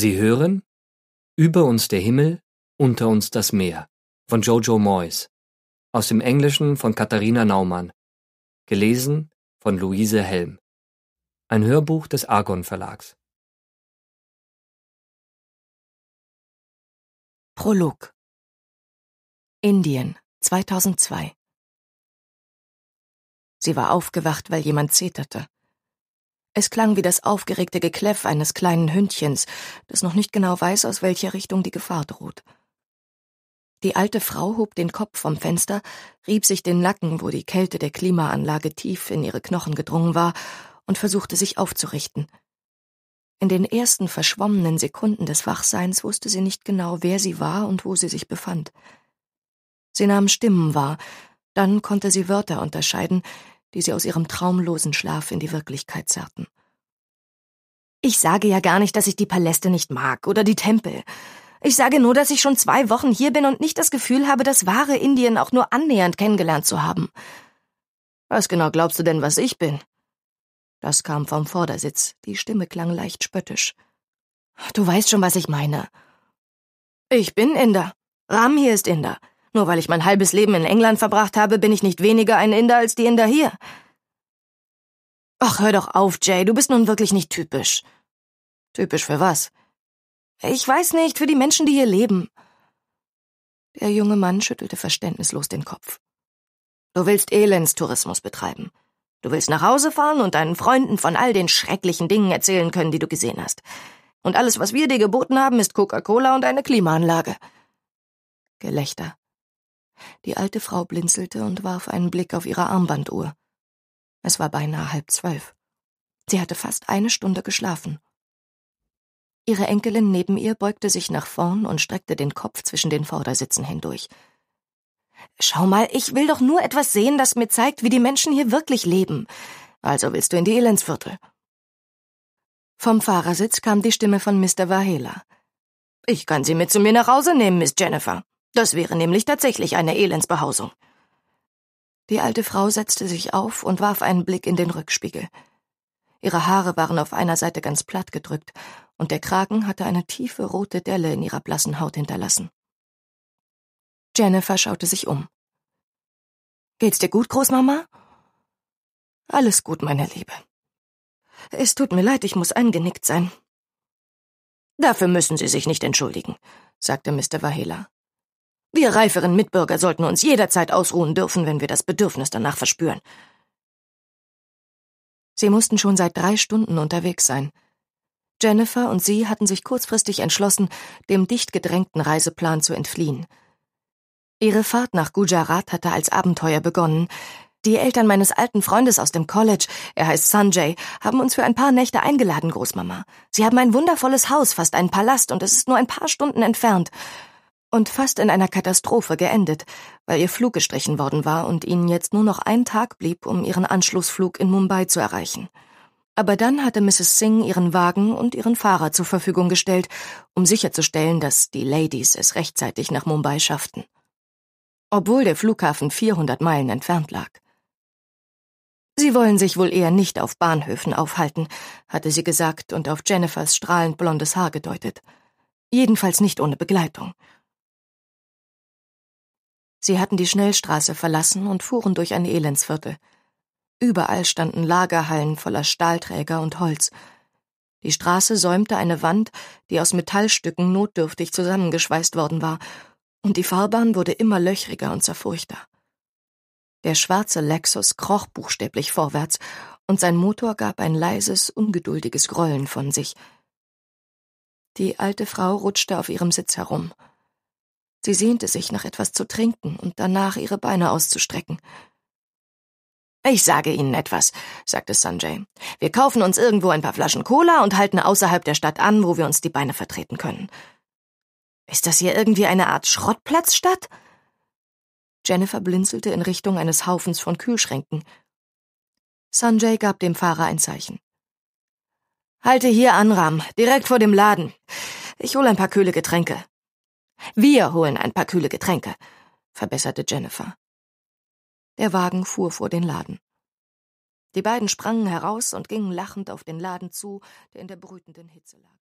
Sie hören Über uns der Himmel, unter uns das Meer von Jojo Moyes, aus dem Englischen von Katharina Naumann, gelesen von Luise Helm. Ein Hörbuch des Argon Verlags. Prolog Indien 2002 Sie war aufgewacht, weil jemand zeterte. Es klang wie das aufgeregte Gekläff eines kleinen Hündchens, das noch nicht genau weiß, aus welcher Richtung die Gefahr droht. Die alte Frau hob den Kopf vom Fenster, rieb sich den Nacken, wo die Kälte der Klimaanlage tief in ihre Knochen gedrungen war, und versuchte sich aufzurichten. In den ersten verschwommenen Sekunden des Wachseins wusste sie nicht genau, wer sie war und wo sie sich befand. Sie nahm Stimmen wahr, dann konnte sie Wörter unterscheiden, die sie aus ihrem traumlosen Schlaf in die Wirklichkeit zerrten. Ich sage ja gar nicht, dass ich die Paläste nicht mag oder die Tempel. Ich sage nur, dass ich schon zwei Wochen hier bin und nicht das Gefühl habe, das wahre Indien auch nur annähernd kennengelernt zu haben. Was genau glaubst du denn, was ich bin? Das kam vom Vordersitz. Die Stimme klang leicht spöttisch. Du weißt schon, was ich meine. Ich bin Inder. Ram hier ist Inder. Nur weil ich mein halbes Leben in England verbracht habe, bin ich nicht weniger ein Inder als die Inder hier. Ach, hör doch auf, Jay, du bist nun wirklich nicht typisch. Typisch für was? Ich weiß nicht, für die Menschen, die hier leben. Der junge Mann schüttelte verständnislos den Kopf. Du willst Elendstourismus betreiben. Du willst nach Hause fahren und deinen Freunden von all den schrecklichen Dingen erzählen können, die du gesehen hast. Und alles, was wir dir geboten haben, ist Coca-Cola und eine Klimaanlage. Gelächter. Die alte Frau blinzelte und warf einen Blick auf ihre Armbanduhr. Es war beinahe halb zwölf. Sie hatte fast eine Stunde geschlafen. Ihre Enkelin neben ihr beugte sich nach vorn und streckte den Kopf zwischen den Vordersitzen hindurch. Schau mal, ich will doch nur etwas sehen, das mir zeigt, wie die Menschen hier wirklich leben. Also willst du in die Elendsviertel. Vom Fahrersitz kam die Stimme von Mr. Vahela. Ich kann Sie mit zu mir nach Hause nehmen, Miss Jennifer. Das wäre nämlich tatsächlich eine Elendsbehausung. Die alte Frau setzte sich auf und warf einen Blick in den Rückspiegel. Ihre Haare waren auf einer Seite ganz platt gedrückt, und der Kragen hatte eine tiefe rote Delle in ihrer blassen Haut hinterlassen. Jennifer schaute sich um. Geht's dir gut, Großmama? Alles gut, meine Liebe. Es tut mir leid, ich muss eingenickt sein. Dafür müssen Sie sich nicht entschuldigen, sagte Mr. Vahela. Wir reiferen Mitbürger sollten uns jederzeit ausruhen dürfen, wenn wir das Bedürfnis danach verspüren. Sie mussten schon seit drei Stunden unterwegs sein. Jennifer und sie hatten sich kurzfristig entschlossen, dem dicht gedrängten Reiseplan zu entfliehen. Ihre Fahrt nach Gujarat hatte als Abenteuer begonnen. Die Eltern meines alten Freundes aus dem College, er heißt Sanjay, haben uns für ein paar Nächte eingeladen, Großmama. Sie haben ein wundervolles Haus, fast einen Palast, und es ist nur ein paar Stunden entfernt und fast in einer Katastrophe geendet, weil ihr Flug gestrichen worden war und ihnen jetzt nur noch ein Tag blieb, um ihren Anschlussflug in Mumbai zu erreichen. Aber dann hatte Mrs. Singh ihren Wagen und ihren Fahrer zur Verfügung gestellt, um sicherzustellen, dass die Ladies es rechtzeitig nach Mumbai schafften. Obwohl der Flughafen 400 Meilen entfernt lag. Sie wollen sich wohl eher nicht auf Bahnhöfen aufhalten, hatte sie gesagt und auf Jennifers strahlend blondes Haar gedeutet. Jedenfalls nicht ohne Begleitung. Sie hatten die Schnellstraße verlassen und fuhren durch ein Elendsviertel. Überall standen Lagerhallen voller Stahlträger und Holz. Die Straße säumte eine Wand, die aus Metallstücken notdürftig zusammengeschweißt worden war, und die Fahrbahn wurde immer löchriger und zerfurchter. Der schwarze Lexus kroch buchstäblich vorwärts, und sein Motor gab ein leises, ungeduldiges Grollen von sich. Die alte Frau rutschte auf ihrem Sitz herum. Sie sehnte sich nach etwas zu trinken und danach ihre Beine auszustrecken. Ich sage Ihnen etwas, sagte Sanjay. Wir kaufen uns irgendwo ein paar Flaschen Cola und halten außerhalb der Stadt an, wo wir uns die Beine vertreten können. Ist das hier irgendwie eine Art Schrottplatzstadt? Jennifer blinzelte in Richtung eines Haufens von Kühlschränken. Sanjay gab dem Fahrer ein Zeichen. Halte hier an, Ram, direkt vor dem Laden. Ich hole ein paar kühle Getränke. Wir holen ein paar kühle Getränke, verbesserte Jennifer. Der Wagen fuhr vor den Laden. Die beiden sprangen heraus und gingen lachend auf den Laden zu, der in der brütenden Hitze lag.